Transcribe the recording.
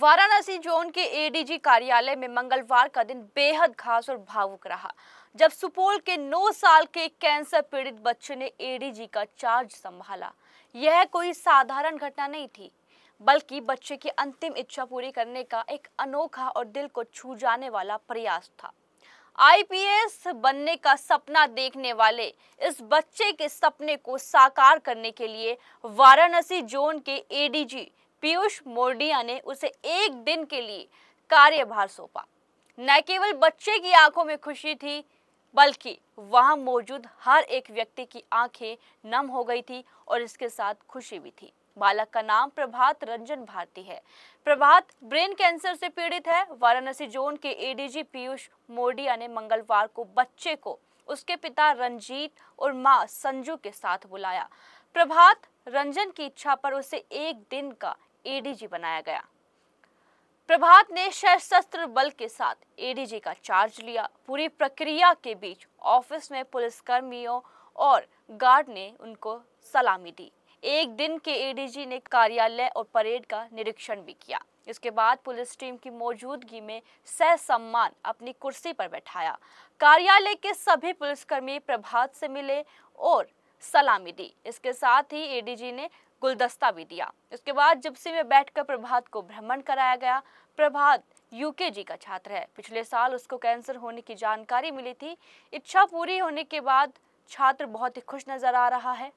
Varanasi zone के ADG कार्यालय में मंगलवार का दिन बेहद खास और भावुक रहा जब सुपोल के 9 साल के कैंसर पीड़ित बच्चे ने एडीजी का चार्ज संभाला यह कोई साधारण घटना नहीं थी बल्कि बच्चे की अंतिम इच्छा पूरी करने का एक अनोखा और दिल को छू जाने वाला प्रयास था आईपीएस बनने का सपना देखने वाले इस बच्चे के सपने को साकार करने के लिए वाराणसी जोन के एडीजी पीयूष मोर्डिया ने उसे एक दिन के लिए कार्यभार सौंपा न केवल बच्चे की आंखों में खुशी थी बल्कि वहां मौजूद हर एक व्यक्ति की आंखें नम हो गई थी और इसके साथ खुशी भी थी बालक का नाम प्रभात रंजन भारती है प्रभात ब्रेन कैंसर से पीड़ित है वाराणसी जोन के एडीजी पीयूष मोडिया ने मंगलवार को बच्चे को उसके पिता रंजीत और मां संजू के साथ बुलाया प्रभात रंजन की इच्छा पर उसे एक दिन का एडीजी बनाया गया प्रभात ने सशस्त्र बल के साथ एडीजी का चार्ज लिया पूरी प्रक्रिया के बीच ऑफिस में पुलिसकर्मियों और गार्ड ने उनको सलामी दी एक दिन के एडीजी ने कार्यालय और परेड का निरीक्षण भी किया इसके बाद पुलिस टीम की मौजूदगी में सह सम्मान अपनी कुर्सी पर बैठाया कार्यालय के सभी पुलिसकर्मी प्रभात से मिले और सलामी दी इसके साथ ही एडीजी ने गुलदस्ता भी दिया इसके बाद जिप्सी में बैठकर प्रभात को भ्रमण कराया गया प्रभात यूकेजी का छात्र है पिछले साल उसको कैंसर होने की जानकारी मिली थी इच्छा पूरी होने के बाद छात्र बहुत ही खुश नजर आ रहा है